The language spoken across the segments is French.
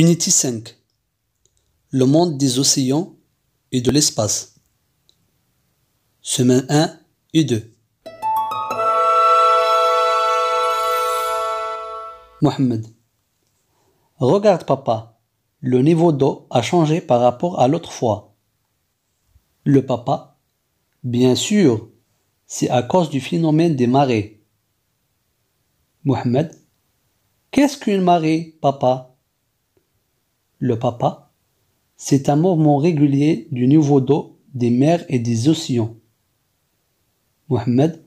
Unity 5 Le monde des océans et de l'espace. Semaine 1 et 2 Mohamed Regarde papa, le niveau d'eau a changé par rapport à l'autre fois. Le papa Bien sûr, c'est à cause du phénomène des marées. Mohamed Qu'est-ce qu'une marée, papa le papa, c'est un mouvement régulier du niveau d'eau des mers et des océans. Mohamed,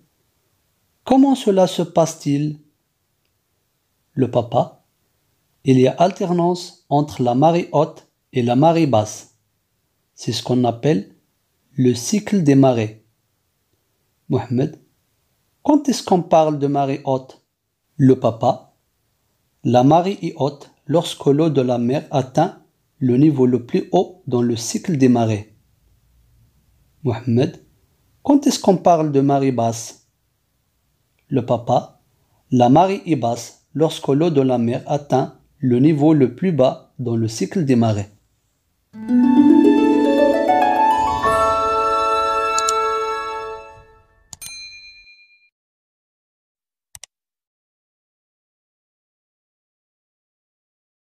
comment cela se passe-t-il Le papa, il y a alternance entre la marée haute et la marée basse. C'est ce qu'on appelle le cycle des marées. Mohamed, quand est-ce qu'on parle de marée haute Le papa, la marée est haute lorsque l'eau de la mer atteint le niveau le plus haut dans le cycle des marées. Mohamed, quand est-ce qu'on parle de marée basse Le papa, la marée est basse lorsque l'eau de la mer atteint le niveau le plus bas dans le cycle des marées.